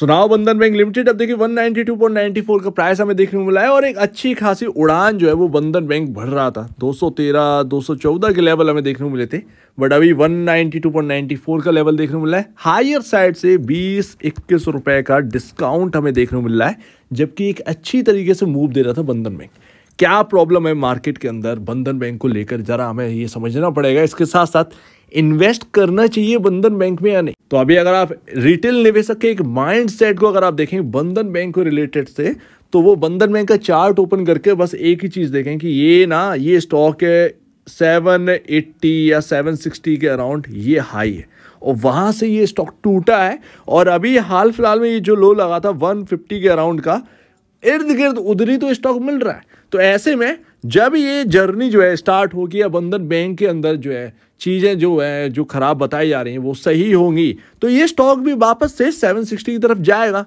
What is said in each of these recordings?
सुनाओ बंधन bank limited अब देखिए 192.94 का प्राइस हमें देखने को मिला है और एक अच्छी खासी उड़ान जो है वो बंधन बैंक भर रहा था 213 214 के लेवल हमें देखने को मिले थे बट अभी 192.94 का लेवल देखने को मिला है हायर साइड से 20 इक्कीस रुपए का डिस्काउंट हमें देखने को मिल रहा है जबकि एक अच्छी तरीके से मूव दे रहा था बंधन बैंक क्या प्रॉब्लम है मार्केट के अंदर बंधन बैंक को लेकर जरा हमें ये समझना पड़ेगा इसके साथ साथ इन्वेस्ट करना चाहिए बंधन बैंक में या नहीं तो अभी अगर आप रिटेल निवेशक के एक माइंड सेट को अगर आप देखें बंधन बैंक को रिलेटेड से तो वो बंधन बैंक का चार्ट ओपन करके बस एक ही चीज़ देखें कि ये ना ये स्टॉक है सेवन एट्टी या सेवन सिक्सटी के अराउंड ये हाई है और वहां से ये स्टॉक टूटा है और अभी हाल फिलहाल में ये जो लो लगा था वन फिफ्टी के अराउंड का इर्द गिर्द उधरी तो स्टॉक मिल रहा है तो ऐसे में जब ये जर्नी जो है स्टार्ट होगी या बंधन बैंक के अंदर जो है चीज़ें जो है जो ख़राब बताई जा रही हैं वो सही होंगी तो ये स्टॉक भी वापस से 760 की तरफ जाएगा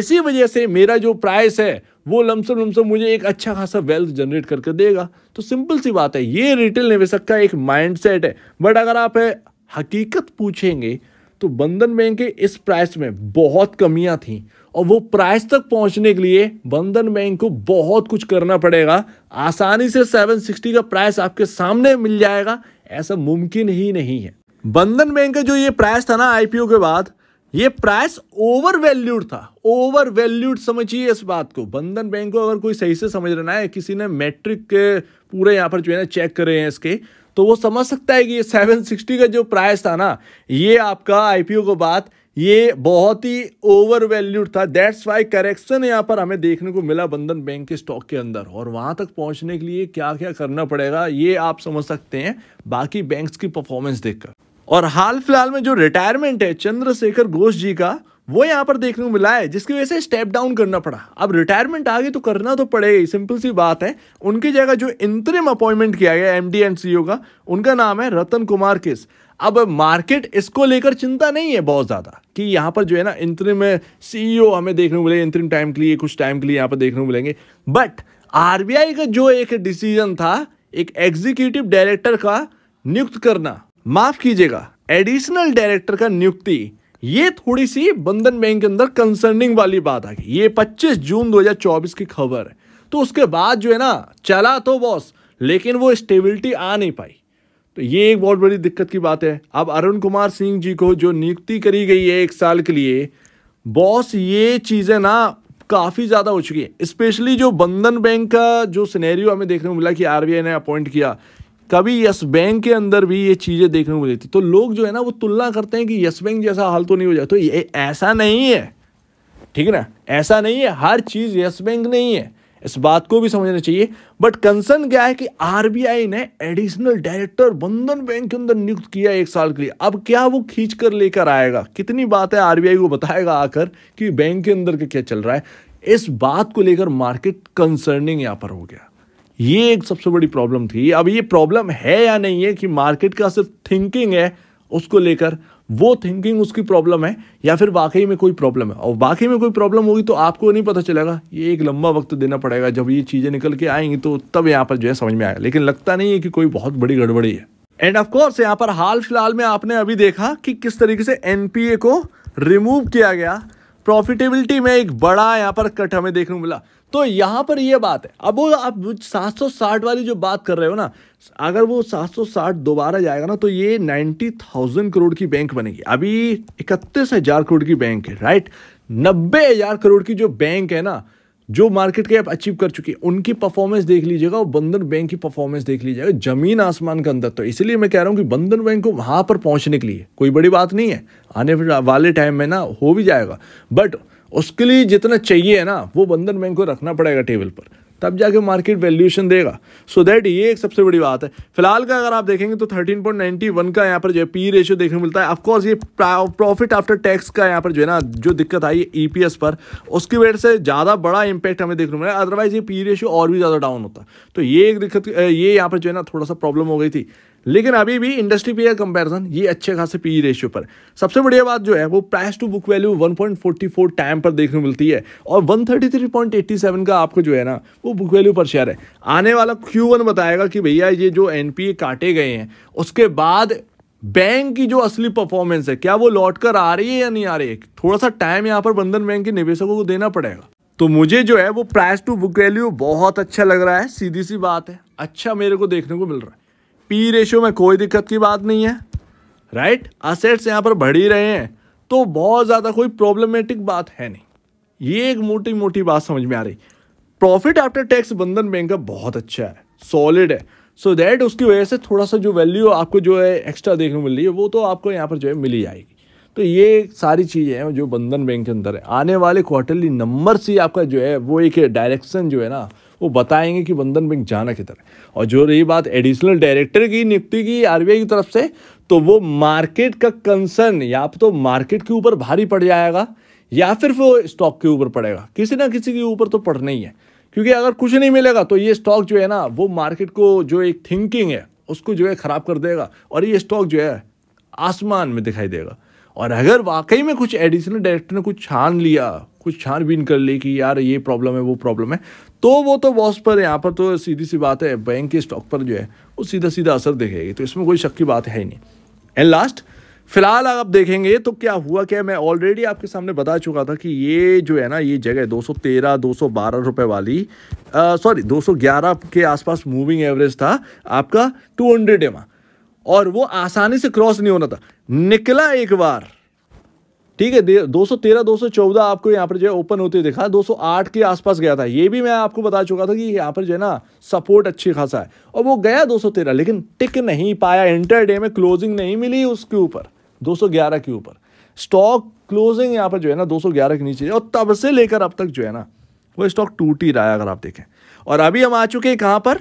इसी वजह से मेरा जो प्राइस है वो लमसम लमसम मुझे एक अच्छा खासा वेल्थ जनरेट करके देगा तो सिंपल सी बात है ये रिटेल निवेशक का एक माइंडसेट है बट अगर आप है, हकीकत पूछेंगे तो बंधन बैंक के इस प्राइस में बहुत कमियां थीं और वो प्राइस तक पहुंचने के लिए बंधन बैंक को बहुत कुछ करना पड़ेगा आसानी से 760 का प्राइस आपके सामने मिल जाएगा ऐसा मुमकिन ही नहीं है बंधन बैंक का जो ये प्राइस था ना आईपीओ के बाद ये प्राइस ओवर वैल्यूड था ओवर वैल्यूड समझिए इस बात को बंधन बैंक को अगर कोई सही से समझ रहा है किसी ने मैट्रिक के पूरे यहाँ पर जो है ना चेक करे हैं इसके तो वो समझ सकता है कि ये 760 का जो प्राइस था ना ये आपका आईपीओ के बाद ये बहुत ही ओवर वैल्यूड था दैट्स वाई करेक्शन यहाँ पर हमें देखने को मिला बंधन बैंक के स्टॉक के अंदर और वहाँ तक पहुँचने के लिए क्या क्या करना पड़ेगा ये आप समझ सकते हैं बाकी बैंक्स की परफॉर्मेंस देखकर और हाल फिलहाल में जो रिटायरमेंट है चंद्रशेखर घोष जी का वो यहाँ पर देखने को मिला है जिसकी वजह से स्टेप डाउन करना पड़ा अब रिटायरमेंट आ गई तो करना तो पड़ेगा ही सिंपल सी बात है उनकी जगह जो इंतरिम अपॉइंटमेंट किया गया एम डी सी का उनका नाम है रतन कुमार किस अब मार्केट इसको लेकर चिंता नहीं है बहुत ज़्यादा कि यहां पर जो है ना इंतरिम सीईओ हमें देखने को मिलेगा इंतरिम टाइम के लिए कुछ टाइम के लिए यहां पर देखने को मिलेंगे बट आरबीआई का जो एक डिसीजन था एक एग्जीक्यूटिव डायरेक्टर का नियुक्त करना माफ कीजिएगा एडिशनल डायरेक्टर का नियुक्ति ये थोड़ी सी बंधन बैंक के अंदर कंसर्निंग वाली बात आ गई ये 25 जून 2024 की खबर है तो उसके बाद जो है ना चला तो बॉस लेकिन वो स्टेबिलिटी आ नहीं पाई ये एक बहुत बड़ी दिक्कत की बात है अब अरुण कुमार सिंह जी को जो नियुक्ति करी गई है एक साल के लिए बॉस ये चीज़ें ना काफ़ी ज़्यादा हो चुकी है स्पेशली जो बंधन बैंक का जो सिनेरियो हमें देखने को मिला कि आरबीआई ने अपॉइंट किया कभी यस बैंक के अंदर भी ये चीज़ें देखने को मिली थी तो लोग जो है ना वो तुलना करते हैं कि यस बैंक जैसा हाल तो नहीं हो जाता तो ये ऐसा नहीं है ठीक है ना ऐसा नहीं है हर चीज़ यस बैंक नहीं है इस बात को भी समझना चाहिए बट कंसर्न क्या है कि आरबीआई ने एडिशनल डायरेक्टर बंधन बैंक के अंदर नियुक्त किया एक साल के लिए अब क्या वो खींच कर लेकर आएगा कितनी बात है आरबीआई को बताएगा आकर कि बैंक के अंदर क्या चल रहा है इस बात को लेकर मार्केट कंसर्निंग यहाँ पर हो गया ये एक सबसे बड़ी प्रॉब्लम थी अब ये प्रॉब्लम है या नहीं है कि मार्केट का सिर्फ थिंकिंग है उसको लेकर वो थिंकिंग उसकी प्रॉब्लम है या फिर वाकई में कोई प्रॉब्लम है और वाकई में कोई प्रॉब्लम होगी तो आपको नहीं पता चलेगा ये एक लंबा वक्त देना पड़ेगा जब ये चीज़ें निकल के आएंगी तो तब यहाँ पर जो है समझ में आएगा लेकिन लगता नहीं है कि कोई बहुत बड़ी गड़बड़ी है एंड ऑफकोर्स यहाँ पर हाल फिलहाल में आपने अभी देखा कि किस तरीके से एन को रिमूव किया गया प्रॉफिटेबिलिटी में एक बड़ा यहाँ पर कट हमें देखने को मिला तो यहाँ पर यह बात है अब वो आप 760 वाली जो बात कर रहे हो ना अगर वो 760 दोबारा जाएगा ना तो ये 90,000 करोड़ की बैंक बनेगी अभी इकतीस हजार करोड़ की बैंक है राइट नब्बे हजार करोड़ की जो बैंक है ना जो मार्केट कैप अचीव कर चुकी है उनकी परफॉर्मेंस देख लीजिएगा और बंधन बैंक की परफॉर्मेंस देख लीजिएगा जमीन आसमान का अंदर तो इसलिए मैं कह रहा हूँ कि बंधन बैंक को वहाँ पर पहुँचने के लिए कोई बड़ी बात नहीं है आने वाले टाइम में ना हो भी जाएगा बट उसके लिए जितना चाहिए है ना वो बंधन बैंक को रखना पड़ेगा टेबल पर तब जाके मार्केट वैल्यूएशन देगा सो so दैट ये एक सबसे बड़ी बात है फिलहाल का अगर आप देखेंगे तो 13.91 का यहाँ पर जो है पी रेशियो देखने को मिलता है ऑफकोर्स ये प्रॉफिट आफ्टर टैक्स का यहाँ पर जो है ना जो दिक्कत आई है e ई पर उसकी वजह से ज़्यादा बड़ा इंपैक्ट हमें देखने को मिला अदरवाइज ये पी रेशियो और भी ज़्यादा डाउन होता तो ये एक दिक्कत ये यहाँ पर जो है ना थोड़ा सा प्रॉब्लम हो गई थी लेकिन अभी भी इंडस्ट्री पे कंपैरिजन ये अच्छे खासे पी रेशियो e पर सबसे बढ़िया बात जो है वो price to book value 1.44 time पर देखने को मिलती है और 133.87 का आपको जो है ना वो बुक वैल्यू पर शेयर है आने वाला Q1 बताएगा कि भैया ये जो एनपीए काटे गए हैं उसके बाद बैंक की जो असली परफॉर्मेंस है क्या वो लौट कर आ रही है या नहीं आ रही है थोड़ा सा टाइम यहाँ पर बंधन बैंक के निवेशकों को देना पड़ेगा तो मुझे जो है वो प्राइस टू बुक वैल्यू बहुत अच्छा लग रहा है सीधी सी बात है अच्छा मेरे को देखने को मिल रहा है पी रेशियो में कोई दिक्कत की बात नहीं है राइट असेट्स यहाँ पर बढ़ ही रहे हैं तो बहुत ज़्यादा कोई प्रॉब्लमेटिक बात है नहीं ये एक मोटी मोटी बात समझ में आ रही profit after tax Bandhan bank का बहुत अच्छा है सॉलिड है सो so दैट उसकी वजह से थोड़ा सा जो वैल्यू आपको जो है एक्स्ट्रा देखने को मिल रही है वो तो आपको यहाँ पर जो है मिली जाएगी तो ये सारी चीज़ें हैं जो बंधन बैंक के अंदर है आने वाले क्वार्टरली नंबर से आपका जो है वो एक डायरेक्शन जो है ना वो बताएंगे कि बंधन बैंक जाना किधर है और जो रही बात एडिशनल डायरेक्टर की नियुक्ति की आर की तरफ से तो वो मार्केट का कंसर्न या तो मार्केट के ऊपर भारी पड़ जाएगा या फिर वो स्टॉक के ऊपर पड़ेगा किसी ना किसी के ऊपर तो पड़ना ही है क्योंकि अगर कुछ नहीं मिलेगा तो ये स्टॉक जो है ना वो मार्केट को जो एक थिंकिंग है उसको जो है ख़राब कर देगा और ये स्टॉक जो है आसमान में दिखाई देगा और अगर वाकई में कुछ एडिशनल डायरेक्टर ने कुछ छान लिया कुछ छानबीन कर ली कि यार ये प्रॉब्लम है वो प्रॉब्लम है तो वो तो बॉस पर यहाँ पर तो सीधी सी बात है बैंक के स्टॉक पर जो है वो सीधा सीधा असर देखेगी तो इसमें कोई शक की बात है ही नहीं एंड लास्ट फिलहाल आप देखेंगे तो क्या हुआ क्या मैं ऑलरेडी आपके सामने बता चुका था कि ये जो है ना ये जगह 213 212 रुपए वाली सॉरी 211 के आसपास मूविंग एवरेज था आपका 200 एम और वो आसानी से क्रॉस नहीं होना था निकला एक बार ठीक है दो सौ तेरह दो सौ चौदह आपको यहाँ पर जो है ओपन होते दिखा दो सौ आठ के आसपास गया था ये भी मैं आपको बता चुका था कि यहाँ पर जो है ना सपोर्ट अच्छी खासा है और वो गया दो सौ तेरह लेकिन टिक नहीं पाया इंटर डे में क्लोजिंग नहीं मिली उसके ऊपर दो सौ ग्यारह के ऊपर स्टॉक क्लोजिंग यहाँ पर जो है ना दो सौ ग्यारह के नीचे और तब से लेकर अब तक जो है ना वो स्टॉक टूट ही रहा है अगर आप देखें और अभी हम आ चुके हैं कहाँ पर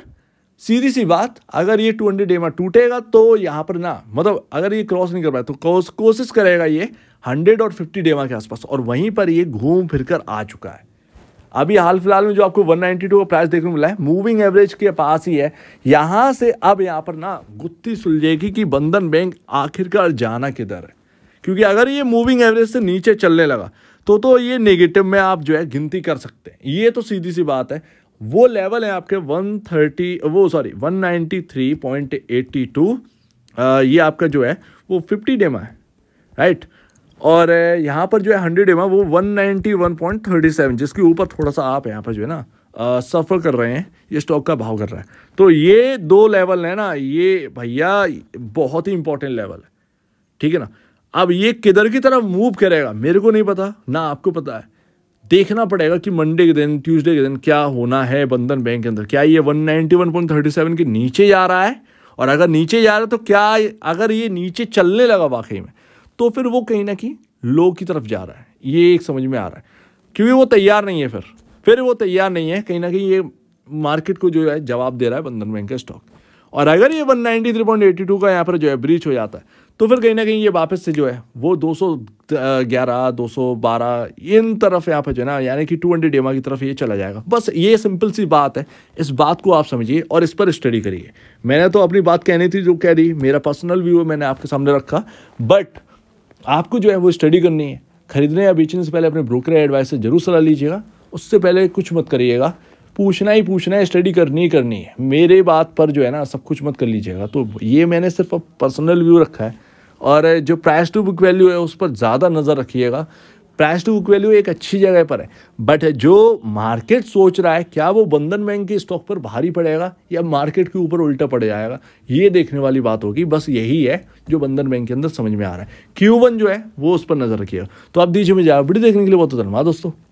सीधी सी बात अगर ये टू हंड्रेड डेमा टूटेगा तो यहाँ पर ना मतलब अगर ये क्रॉस नहीं कर पाया तो कोशिश करेगा ये हंड्रेड और फिफ्टी डेमा के आसपास और वहीं पर ये घूम फिर कर आ चुका है अभी हाल फिलहाल में जो आपको 192 का प्राइस देखने को मिला है मूविंग एवरेज के पास ही है यहाँ से अब यहाँ पर ना गुत्थी सुलझेगी कि बंधन बैंक आखिरकार जाना किधर है क्योंकि अगर ये मूविंग एवरेज से नीचे चलने लगा तो तो ये नेगेटिव में आप जो है गिनती कर सकते हैं ये तो सीधी सी बात है वो लेवल है आपके 130 वो सॉरी 193.82 ये आपका जो है वो 50 डेमा है राइट और यहाँ पर जो है 100 डेमा वो 191.37 जिसके ऊपर थोड़ा सा आप यहाँ पर जो है ना सफ़र कर रहे हैं ये स्टॉक का भाव कर रहा है तो ये दो लेवल है ना ये भैया बहुत ही इंपॉर्टेंट लेवल है ठीक है ना अब ये किधर की तरफ मूव करेगा मेरे को नहीं पता ना आपको पता है देखना पड़ेगा कि मंडे के दिन ट्यूसडे के दिन क्या होना है बंधन बैंक के अंदर क्या ये 191.37 के नीचे जा रहा है और अगर नीचे जा रहा है तो क्या अगर ये नीचे चलने लगा वाकई में तो फिर वो कहीं ना कहीं लो की तरफ जा रहा है ये एक समझ में आ रहा है क्योंकि वो तैयार नहीं है फिर फिर वो तैयार नहीं है कहीं ना कहीं ये मार्केट को जो है जवाब दे रहा है बंधन बैंक का स्टॉक और अगर ये 193.82 का यहाँ पर जो है ब्रीच हो जाता है तो फिर कहीं ना कहीं ये वापस से जो है वो 211, 212 इन तरफ यहाँ पे जो है ना यानी कि 200 हंड्रेड की तरफ ये चला जाएगा बस ये सिंपल सी बात है इस बात को आप समझिए और इस पर स्टडी करिए मैंने तो अपनी बात कहनी थी जो कह दी मेरा पर्सनल व्यू मैंने आपके सामने रखा बट आपको जो है वो स्टडी करनी है खरीदने या बेचने से पहले अपने ब्रोकर एडवाइस से जरूर सलाह लीजिएगा उससे पहले कुछ मत करिएगा पूछना ही पूछना है स्टडी करनी ही करनी है मेरे बात पर जो है ना सब कुछ मत कर लीजिएगा तो ये मैंने सिर्फ पर्सनल व्यू रखा है और जो प्राइस टू बुक वैल्यू है उस पर ज़्यादा नज़र रखिएगा प्राइस टू बुक वैल्यू एक अच्छी जगह पर है बट जो मार्केट सोच रहा है क्या वो बंधन बैंक के स्टॉक पर भारी पड़ेगा या मार्केट के ऊपर उल्टा पड़ जाएगा ये देखने वाली बात होगी बस यही है जो बंधन बैंक के अंदर समझ में आ रहा है क्यू जो है वो उस पर नज़र रखिएगा तो आप दीजिए मुझे वीडियो देखने के लिए बहुत धन्यवाद दोस्तों